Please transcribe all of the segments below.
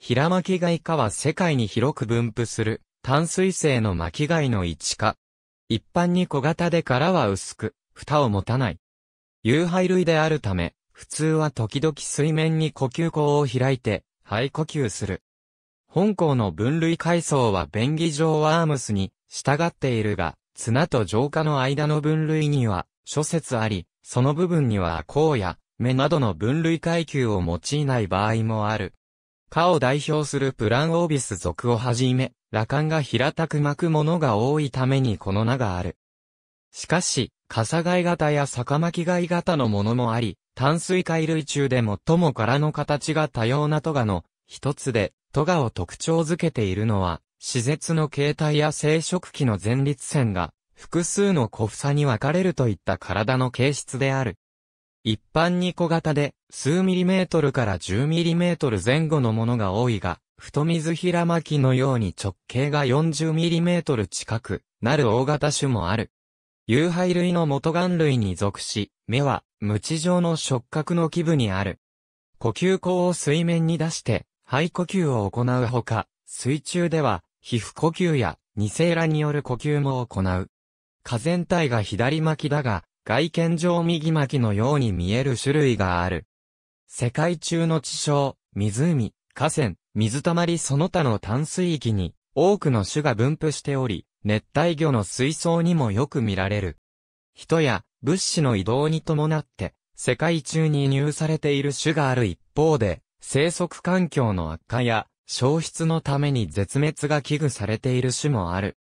平巻貝かは世界に広く分布する淡水性の巻貝の一か。一般に小型で殻は薄く、蓋を持たない。有廃類であるため、普通は時々水面に呼吸口を開いて、肺呼吸する。本校の分類階層は便宜上ワームスに従っているが、綱と浄化の間の分類には諸説あり、その部分には甲や目などの分類階級を用いない場合もある。蚊を代表するプランオービス属をはじめ、羅漢が平たく巻くものが多いためにこの名がある。しかし、傘貝型や酒巻貝型のものもあり、淡水貝類中で最も柄の形が多様なトガの一つで、トガを特徴づけているのは、施設の形態や生殖器の前立腺が、複数の小房に分かれるといった体の形質である。一般に小型で、数ミリメートルから10ミリメートル前後のものが多いが、太水平巻きのように直径が40ミリメートル近くなる大型種もある。有敗類の元眼類に属し、目は、無知状の触覚の基部にある。呼吸口を水面に出して、肺呼吸を行うほか、水中では、皮膚呼吸や、二セイラによる呼吸も行う。火全体が左巻きだが、外見上右巻きのように見える種類がある。世界中の地小、湖、河川、水たまりその他の淡水域に多くの種が分布しており、熱帯魚の水槽にもよく見られる。人や物資の移動に伴って世界中に入されている種がある一方で、生息環境の悪化や消失のために絶滅が危惧されている種もある。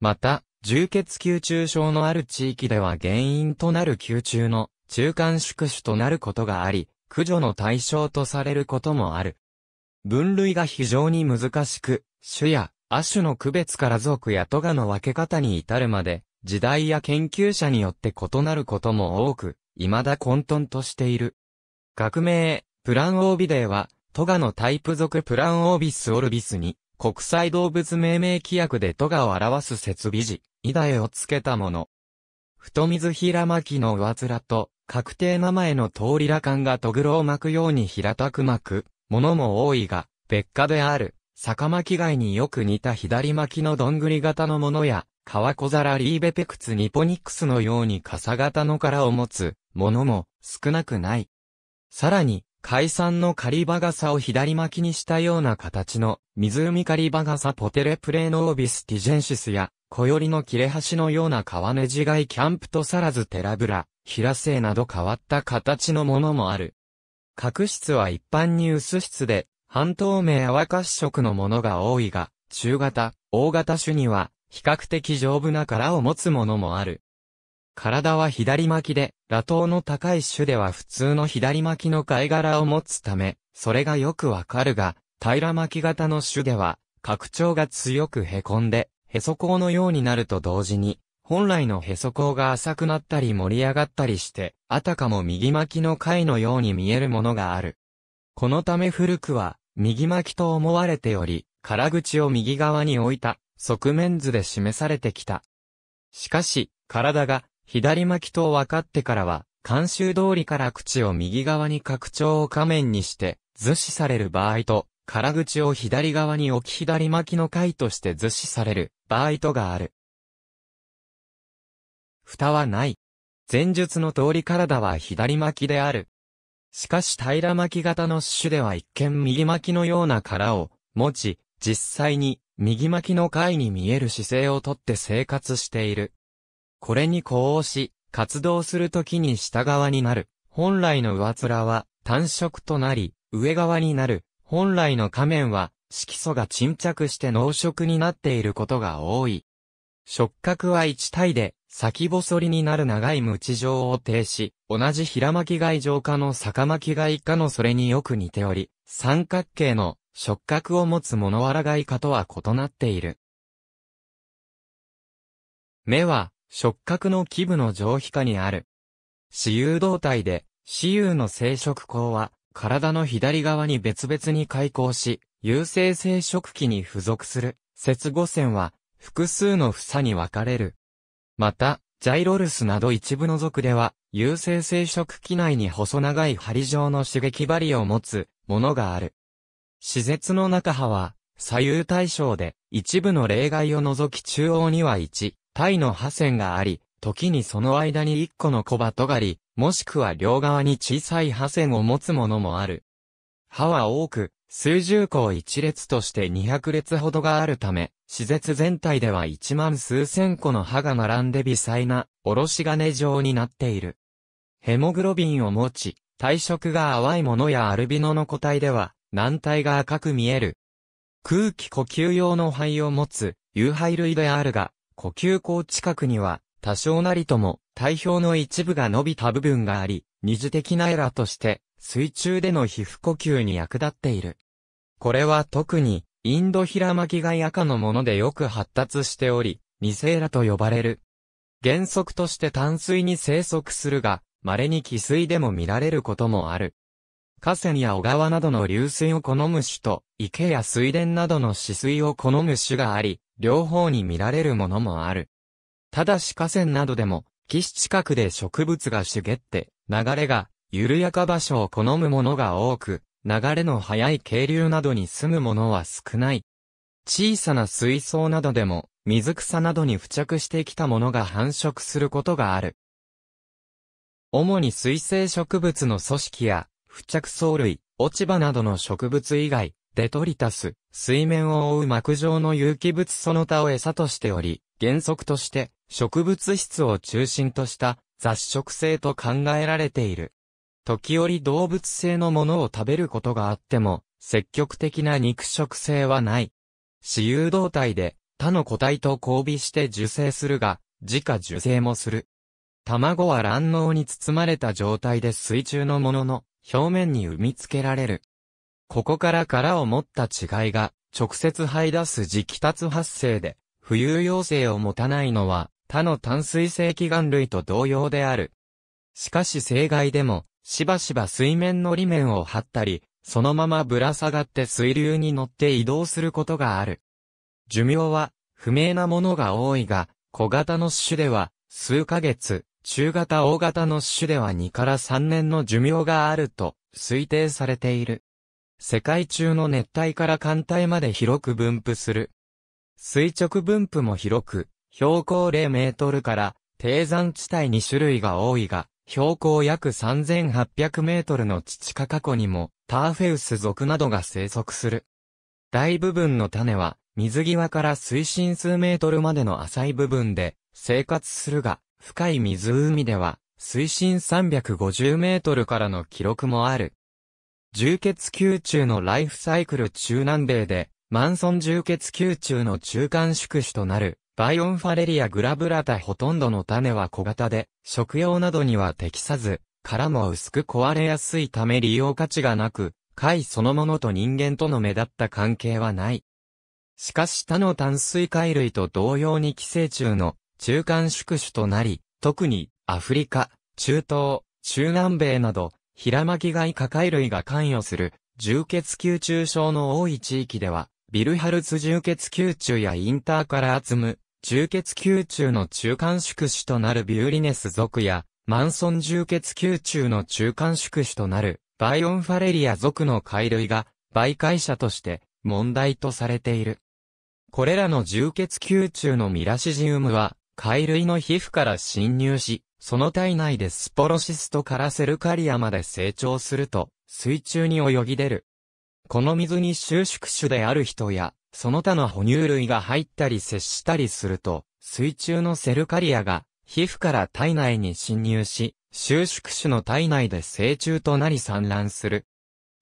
また、重血吸中症のある地域では原因となる吸中の中間宿主となることがあり、駆除の対象とされることもある。分類が非常に難しく、種や亜種の区別から属や都がの分け方に至るまで、時代や研究者によって異なることも多く、未だ混沌としている。学名、プランオービデーは、トガのタイプ属プランオービスオルビスに、国際動物命名規約でトガを表す設備時、イ台をつけたもの。太水平巻の上面と、確定名前の通り羅漢がとぐろを巻くように平たく巻く、ものも多いが、別家である、坂巻貝によく似た左巻きのどんぐり型のものや、川小皿リーベペクツニポニックスのように傘型の殻を持つ、ものも少なくない。さらに、海産の狩りバガサを左巻きにしたような形の、湖狩りバガサポテレプレーノービスティジェンシスや、小寄りの切れ端のような川ネジ貝キャンプとさらずテラブラ、平製など変わった形のものもある。角質は一般に薄質で、半透明淡褐色のものが多いが、中型、大型種には、比較的丈夫な殻を持つものもある。体は左巻きで、羅頭の高い種では普通の左巻きの貝殻を持つため、それがよくわかるが、平巻き型の種では、拡張が強く凹んで、へそ孔のようになると同時に、本来のへそ孔が浅くなったり盛り上がったりして、あたかも右巻きの貝のように見えるものがある。このため古くは、右巻きと思われており、空口を右側に置いた、側面図で示されてきた。しかし、体が、左巻きと分かってからは、慣習通りから口を右側に拡張を仮面にして、図示される場合と、空口を左側に置き左巻きの貝として図示される場合とがある。蓋はない。前述の通り体は左巻きである。しかし平巻き型の種では一見右巻きのような殻を持ち、実際に右巻きの貝に見える姿勢をとって生活している。これに呼応し、活動するときに下側になる。本来の上面は単色となり、上側になる。本来の仮面は、色素が沈着して濃色になっていることが多い。触覚は一体で、先細りになる長いムチ状を呈し、同じ平巻貝状化の逆巻貝化のそれによく似ており、三角形の触覚を持つモノワラ貝化とは異なっている。目は、触覚の基部の上皮下にある。私有動体で、私有の生殖口は、体の左側に別々に開口し、優性生殖器に付属する、接合線は、複数の房に分かれる。また、ジャイロルスなど一部の属では、優性生殖器内に細長い針状の刺激針を持つものがある。施設の中葉は、左右対称で、一部の例外を除き中央には1、体の破線があり、時にその間に1個の小鳩がり、もしくは両側に小さい破線を持つものもある。歯は多く、数十個を一列として200列ほどがあるため、施設全体では1万数千個の歯が並んで微細な、おろし金状になっている。ヘモグロビンを持ち、体色が淡いものやアルビノの個体では、軟体が赤く見える。空気呼吸用の肺を持つ、有肺類であるが、呼吸口近くには、多少なりとも、体表の一部が伸びた部分があり、二次的なエラとして水中での皮膚呼吸に役立っている。これは特にインドヒラマキガイ赤のものでよく発達しており、ニセエラと呼ばれる。原則として淡水に生息するが、稀に汽水でも見られることもある。河川や小川などの流水を好む種と、池や水田などの止水を好む種があり、両方に見られるものもある。ただし河川などでも、岸近くで植物が茂って、流れが緩やか場所を好むものが多く、流れの速い渓流などに住むものは少ない。小さな水槽などでも、水草などに付着してきたものが繁殖することがある。主に水生植物の組織や、付着藻類、落ち葉などの植物以外、デトリタス、水面を覆う膜状の有機物その他を餌としており、原則として、植物質を中心とした雑食性と考えられている。時折動物性のものを食べることがあっても、積極的な肉食性はない。私有動体で他の個体と交尾して受精するが、自家受精もする。卵は卵脳に包まれた状態で水中のものの表面に産み付けられる。ここから殻を持った違いが直接排出す磁気達発生で、浮遊要請を持たないのは他の炭水性気眼類と同様である。しかし生害でも、しばしば水面の裏面を張ったり、そのままぶら下がって水流に乗って移動することがある。寿命は、不明なものが多いが、小型の種では、数ヶ月、中型大型の種では2から3年の寿命があると、推定されている。世界中の熱帯から寒帯まで広く分布する。垂直分布も広く、標高0メートルから低山地帯に種類が多いが、標高約3800メートルの地地下過去にもターフェウス属などが生息する。大部分の種は水際から水深数メートルまでの浅い部分で生活するが、深い湖では水深350メートルからの記録もある。重血球中のライフサイクル中南米で、マンソン重血球中の中間宿主となるバイオンファレリアグラブラタほとんどの種は小型で、食用などには適さず、殻も薄く壊れやすいため利用価値がなく、貝そのものと人間との目立った関係はない。しかし他の淡水貝類と同様に寄生虫の中間宿主となり、特にアフリカ、中東、中南米など、平巻貝科貝類が関与する重血球中症の多い地域では、ビルハルツ重血球中やインターカラーツム、重血球中の中間宿主となるビューリネス族や、マンソン重血球中の中間宿主となるバイオンファレリア族の貝類が媒介者として問題とされている。これらの重血球中のミラシジウムは、貝類の皮膚から侵入し、その体内でスポロシストからセルカリアまで成長すると、水中に泳ぎ出る。この水に収縮種である人や、その他の哺乳類が入ったり接したりすると、水中のセルカリアが、皮膚から体内に侵入し、収縮種の体内で成虫となり産卵する。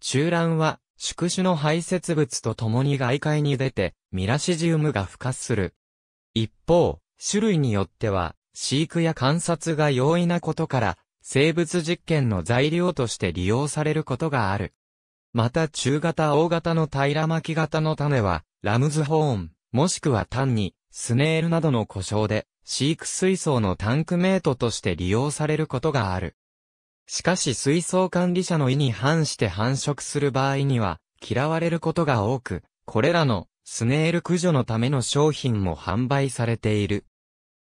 中卵は、宿主の排泄物と共に外界に出て、ミラシジウムが孵化する。一方、種類によっては、飼育や観察が容易なことから、生物実験の材料として利用されることがある。また中型大型の平巻き型の種は、ラムズホーン、もしくは単に、スネールなどの故障で、飼育水槽のタンクメイトとして利用されることがある。しかし水槽管理者の意に反して繁殖する場合には、嫌われることが多く、これらのスネール駆除のための商品も販売されている。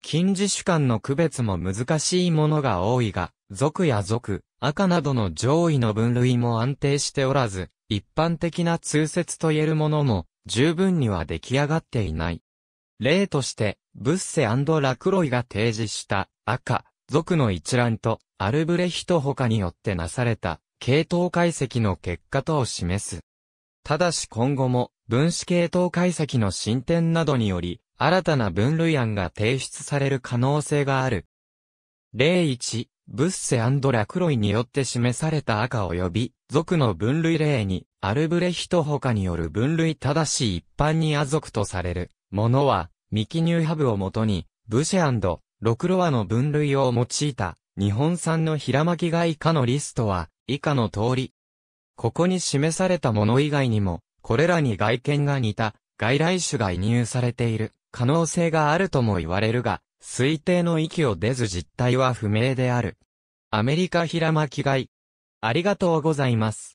近似種間の区別も難しいものが多いが、族や族、赤などの上位の分類も安定しておらず、一般的な通説と言えるものも、十分には出来上がっていない。例として、ブッセラクロイが提示した赤、族の一覧と、アルブレヒト他によってなされた、系統解析の結果とを示す。ただし今後も、分子系統解析の進展などにより、新たな分類案が提出される可能性がある。例1、ブッセアンドラクロイによって示された赤及び、族の分類例に、アルブレヒト他による分類正しい一般にア族とされる、ものは、ミキニューハブをもとに、ブシェアンド、ロクロアの分類を用いた、日本産の平巻が以下のリストは、以下の通り。ここに示されたもの以外にも、これらに外見が似た、外来種が移入されている可能性があるとも言われるが、推定の域を出ず実態は不明である。アメリカ平巻貝。ありがとうございます。